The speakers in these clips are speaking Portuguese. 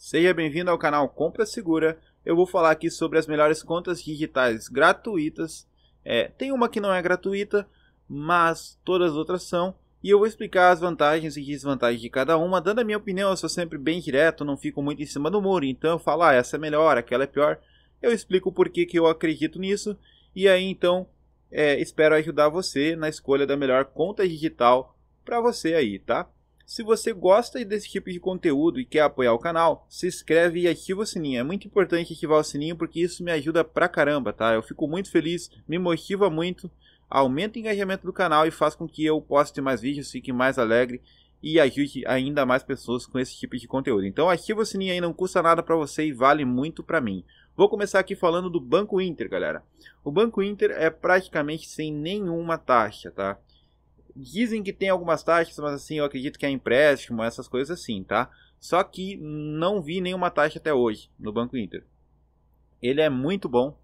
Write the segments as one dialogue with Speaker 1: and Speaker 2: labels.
Speaker 1: Seja bem-vindo ao canal Compra Segura. Eu vou falar aqui sobre as melhores contas digitais gratuitas. É, tem uma que não é gratuita, mas todas as outras são. E eu vou explicar as vantagens e desvantagens de cada uma, dando a minha opinião. Eu sou sempre bem direto, não fico muito em cima do muro. Então eu falo, ah, essa é melhor, aquela é pior. Eu explico por que, que eu acredito nisso. E aí então é, espero ajudar você na escolha da melhor conta digital para você aí, tá? Se você gosta desse tipo de conteúdo e quer apoiar o canal, se inscreve e ativa o sininho. É muito importante ativar o sininho porque isso me ajuda pra caramba, tá? Eu fico muito feliz, me motiva muito, aumenta o engajamento do canal e faz com que eu poste mais vídeos, fique mais alegre e ajude ainda mais pessoas com esse tipo de conteúdo. Então ativa o sininho aí, não custa nada para você e vale muito para mim. Vou começar aqui falando do Banco Inter, galera. O Banco Inter é praticamente sem nenhuma taxa, tá? Dizem que tem algumas taxas, mas assim, eu acredito que é empréstimo, essas coisas assim, tá? Só que não vi nenhuma taxa até hoje no Banco Inter. Ele é muito bom.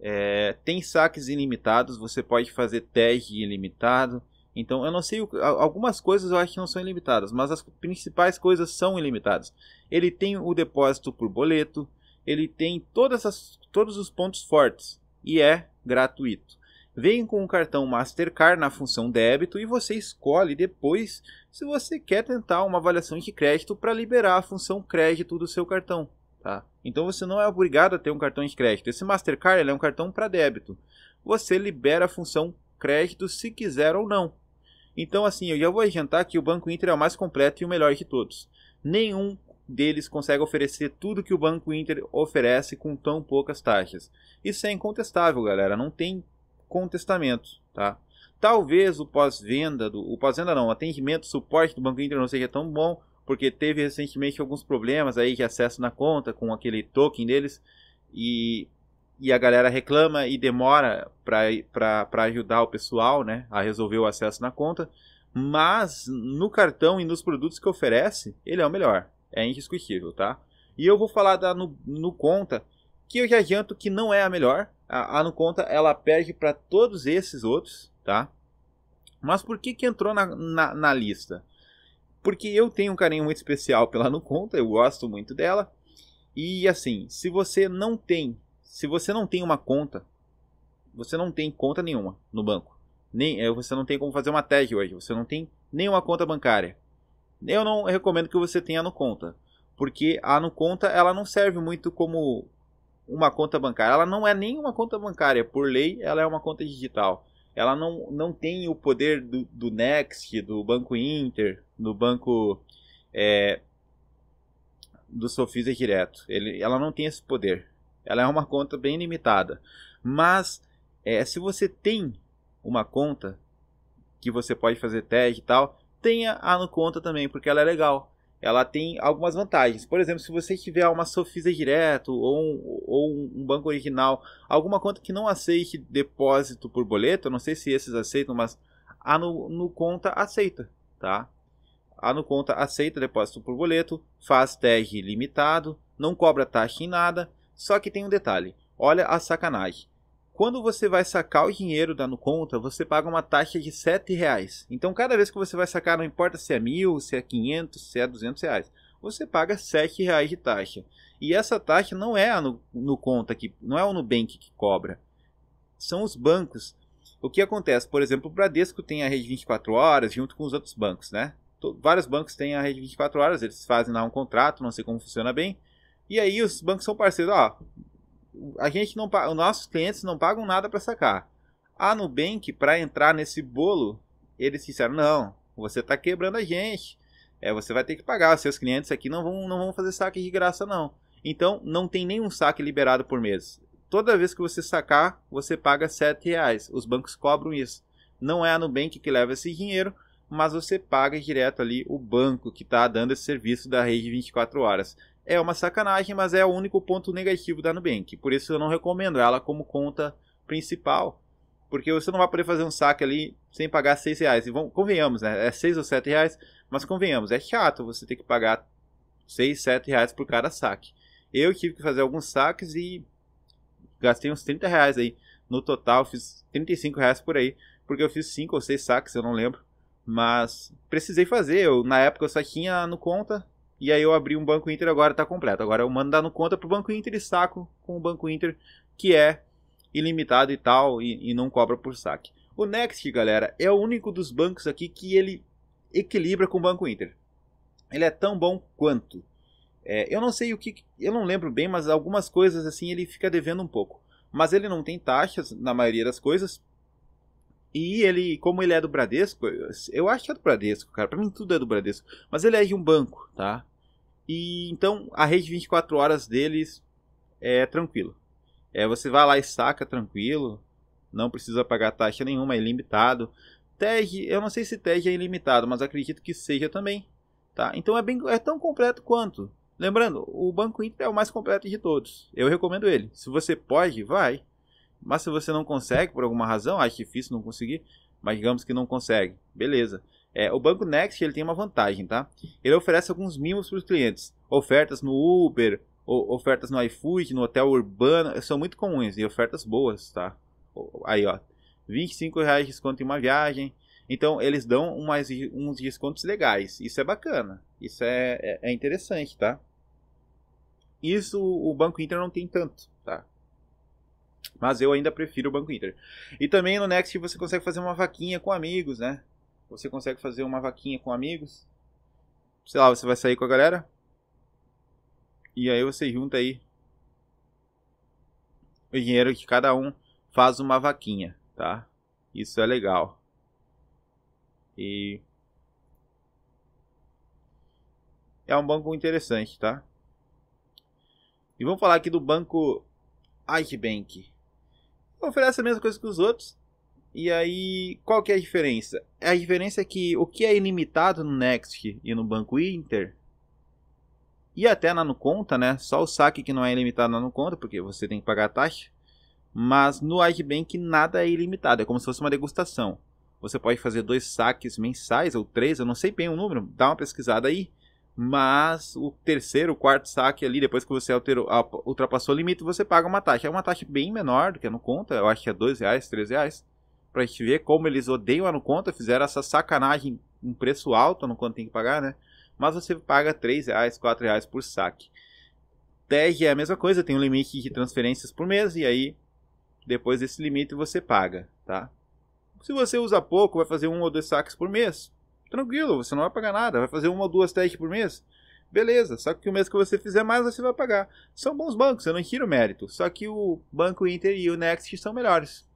Speaker 1: É, tem saques ilimitados, você pode fazer TED ilimitado. Então, eu não sei, algumas coisas eu acho que não são ilimitadas, mas as principais coisas são ilimitadas. Ele tem o depósito por boleto, ele tem todas as, todos os pontos fortes e é gratuito. Vem com o cartão Mastercard na função débito e você escolhe depois se você quer tentar uma avaliação de crédito para liberar a função crédito do seu cartão. Tá? Então você não é obrigado a ter um cartão de crédito. Esse Mastercard é um cartão para débito. Você libera a função crédito se quiser ou não. Então, assim, eu já vou adiantar que o Banco Inter é o mais completo e o melhor de todos. Nenhum deles consegue oferecer tudo que o Banco Inter oferece com tão poucas taxas. Isso é incontestável, galera. Não tem com o testamento, tá? Talvez o pós-venda, do, o pós-venda não, o atendimento, o suporte do Banco Inter não seja tão bom, porque teve recentemente alguns problemas aí de acesso na conta com aquele token deles e, e a galera reclama e demora para ajudar o pessoal, né, a resolver o acesso na conta. Mas no cartão e nos produtos que oferece, ele é o melhor, é indiscutível, tá? E eu vou falar da, no, no conta que eu já adianto que não é a melhor. A, a Conta ela perde para todos esses outros, tá? Mas por que, que entrou na, na, na lista? Porque eu tenho um carinho muito especial pela Conta eu gosto muito dela. E assim, se você não tem, se você não tem uma conta, você não tem conta nenhuma no banco. Nem, eh, você não tem como fazer uma tag hoje, você não tem nenhuma conta bancária. Eu não recomendo que você tenha no conta, porque a no conta ela não serve muito como uma conta bancária. Ela não é nem uma conta bancária, por lei, ela é uma conta digital. Ela não, não tem o poder do, do Next, do Banco Inter, do Banco é, do Sofisa direto. Ele, ela não tem esse poder. Ela é uma conta bem limitada. Mas é, se você tem uma conta que você pode fazer tag e tal, tenha a conta também, porque ela é legal ela tem algumas vantagens. Por exemplo, se você tiver uma Sofisa direto ou um, ou um banco original, alguma conta que não aceite depósito por boleto, não sei se esses aceitam, mas a no, no conta aceita, tá? A no conta aceita depósito por boleto, faz tag limitado, não cobra taxa em nada, só que tem um detalhe. Olha a sacanagem. Quando você vai sacar o dinheiro da Nuconta, você paga uma taxa de 7 reais. Então, cada vez que você vai sacar, não importa se é mil, se é 500, se é 200 reais, você paga 7 reais de taxa. E essa taxa não é a Nuconta, que, não é o Nubank que cobra, são os bancos. O que acontece? Por exemplo, o Bradesco tem a rede 24 horas junto com os outros bancos, né? Vários bancos têm a rede 24 horas, eles fazem lá um contrato, não sei como funciona bem. E aí os bancos são parceiros, ó, a gente não os nossos clientes não pagam nada para sacar. A Nubank, para entrar nesse bolo, eles disseram: não, você está quebrando a gente. É, você vai ter que pagar. Os seus clientes aqui não vão, não vão fazer saque de graça, não. Então, não tem nenhum saque liberado por mês. Toda vez que você sacar, você paga 7 reais. Os bancos cobram isso. Não é a Nubank que leva esse dinheiro, mas você paga direto ali o banco que está dando esse serviço da rede 24 horas é uma sacanagem, mas é o único ponto negativo da Nubank. Por isso eu não recomendo ela como conta principal, porque você não vai poder fazer um saque ali sem pagar 6 reais. E vamos, convenhamos, né? É 6 ou 7 reais, mas convenhamos, é chato você ter que pagar 6, 7 reais por cada saque. Eu tive que fazer alguns saques e gastei uns 30 reais aí. No total, fiz 35 reais por aí, porque eu fiz 5 ou 6 saques, eu não lembro. Mas precisei fazer, eu, na época eu só tinha no conta e aí eu abri um Banco Inter agora tá completo. Agora eu mando dando conta pro Banco Inter e saco com o Banco Inter, que é ilimitado e tal, e, e não cobra por saque. O Next, galera, é o único dos bancos aqui que ele equilibra com o Banco Inter. Ele é tão bom quanto. É, eu não sei o que. Eu não lembro bem, mas algumas coisas assim ele fica devendo um pouco. Mas ele não tem taxas na maioria das coisas. E ele, como ele é do Bradesco, eu acho que é do Bradesco, cara. Para mim tudo é do Bradesco, mas ele é de um banco, tá? E então a rede 24 horas deles é tranquilo. É, você vai lá e saca tranquilo, não precisa pagar taxa nenhuma, é ilimitado. TED, eu não sei se TED é ilimitado, mas acredito que seja também, tá? Então é bem é tão completo quanto. Lembrando, o Banco Inter é o mais completo de todos. Eu recomendo ele. Se você pode, vai. Mas se você não consegue, por alguma razão, acho difícil não conseguir, mas digamos que não consegue, beleza. É, o Banco Next ele tem uma vantagem, tá? Ele oferece alguns mimos para os clientes. Ofertas no Uber, ofertas no iFood, no hotel urbano, são muito comuns e ofertas boas, tá? Aí, ó, 25 reais de desconto em uma viagem. Então, eles dão umas, uns descontos legais. Isso é bacana. Isso é, é, é interessante, tá? Isso o Banco Inter não tem tanto, tá? Mas eu ainda prefiro o Banco Inter. E também no Next você consegue fazer uma vaquinha com amigos, né? Você consegue fazer uma vaquinha com amigos. Sei lá, você vai sair com a galera. E aí você junta aí o dinheiro que cada um faz uma vaquinha, tá? Isso é legal. E é um banco interessante, tá? E vamos falar aqui do banco Icebank oferece a mesma coisa que os outros. E aí, qual que é a diferença? A diferença é que o que é ilimitado no Next e no Banco Inter, e até na Nuconta, né? Só o saque que não é ilimitado na Nuconta, porque você tem que pagar a taxa. Mas no iBank nada é ilimitado, é como se fosse uma degustação. Você pode fazer dois saques mensais ou três, eu não sei bem o número, dá uma pesquisada aí mas o terceiro, o quarto saque ali, depois que você alterou, ultrapassou o limite, você paga uma taxa. É uma taxa bem menor do que a no conta, eu acho que é dois reais, três reais. Pra gente ver como eles odeiam a no conta, fizeram essa sacanagem, um preço alto no quanto tem que pagar, né? Mas você paga três reais, quatro reais por saque. TEG é a mesma coisa, tem um limite de transferências por mês, e aí depois desse limite você paga, tá? Se você usa pouco, vai fazer um ou dois saques por mês. Tranquilo, você não vai pagar nada. Vai fazer uma ou duas testes por mês? Beleza, só que o mês que você fizer mais, você vai pagar. São bons bancos, eu não tiro mérito. Só que o Banco Inter e o Next são melhores.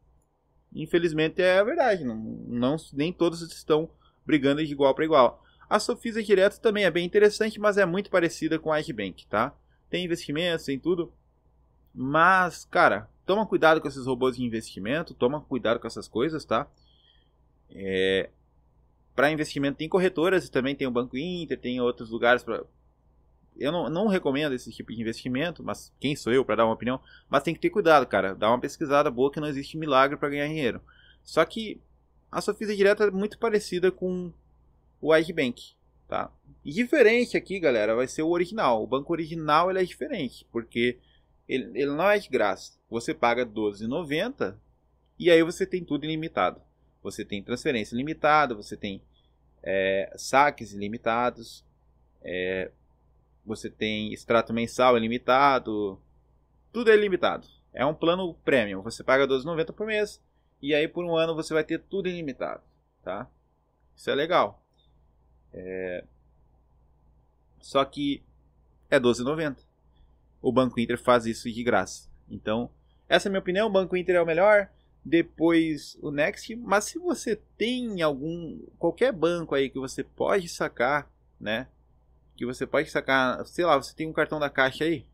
Speaker 1: Infelizmente é a verdade. Não, não, nem todos estão brigando de igual para igual. A Sofisa Direto também é bem interessante, mas é muito parecida com a Ibank, tá? Tem investimentos, tem tudo. Mas, cara, toma cuidado com esses robôs de investimento, toma cuidado com essas coisas, tá? É, para investimento tem corretoras, também tem o Banco Inter, tem outros lugares para eu não, não, recomendo esse tipo de investimento, mas quem sou eu para dar uma opinião? Mas tem que ter cuidado, cara. Dá uma pesquisada boa que não existe milagre para ganhar dinheiro. Só que a Sofisa Direta é muito parecida com o bank tá? E diferente aqui, galera, vai ser o original. O banco original ele é diferente, porque ele, ele não é de graça. Você paga R$12,90 e aí você tem tudo ilimitado você tem transferência limitada, você tem é, saques ilimitados, é, você tem extrato mensal ilimitado, tudo é ilimitado. É um plano premium, você paga 12,90 por mês e aí por um ano você vai ter tudo ilimitado, tá? Isso é legal. É... Só que é 12,90. O Banco Inter faz isso de graça. Então, essa é a minha opinião, o Banco Inter é o melhor depois o Next, mas se você tem algum qualquer banco aí que você pode sacar, né? Que você pode sacar, sei lá, você tem um cartão da Caixa aí?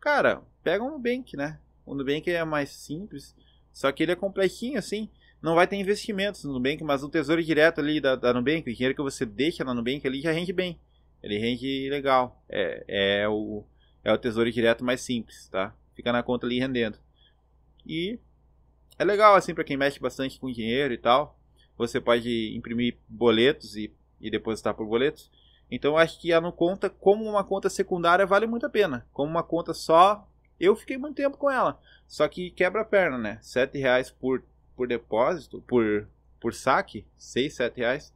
Speaker 1: Cara, pega um Nubank, né? O Nubank é mais simples, só que ele é completinho assim, não vai ter investimentos no Nubank, mas o tesouro direto ali da, da Nubank, o dinheiro que você deixa na Nubank ali já rende bem. Ele rende legal. É, é o é o tesouro direto mais simples, tá? Fica na conta ali rendendo. E é legal assim para quem mexe bastante com dinheiro e tal. Você pode imprimir boletos e, e depositar por boletos. Então acho que a não conta como uma conta secundária vale muito a pena. Como uma conta só, eu fiquei muito tempo com ela. Só que quebra a perna, né? Sete reais por, por depósito, por, por saque, seis, sete reais.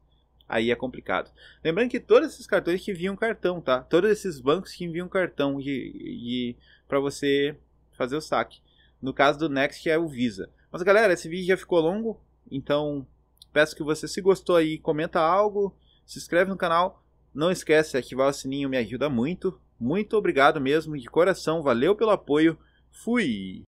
Speaker 1: Aí é complicado. Lembrando que todos esses cartões que enviam cartão, tá? Todos esses bancos que enviam cartão e, e para você fazer o saque. No caso do Next é o Visa. Mas galera, esse vídeo já ficou longo, então peço que você se gostou aí, comenta algo, se inscreve no canal, não esquece de ativar o sininho, me ajuda muito. Muito obrigado mesmo, de coração, valeu pelo apoio, fui!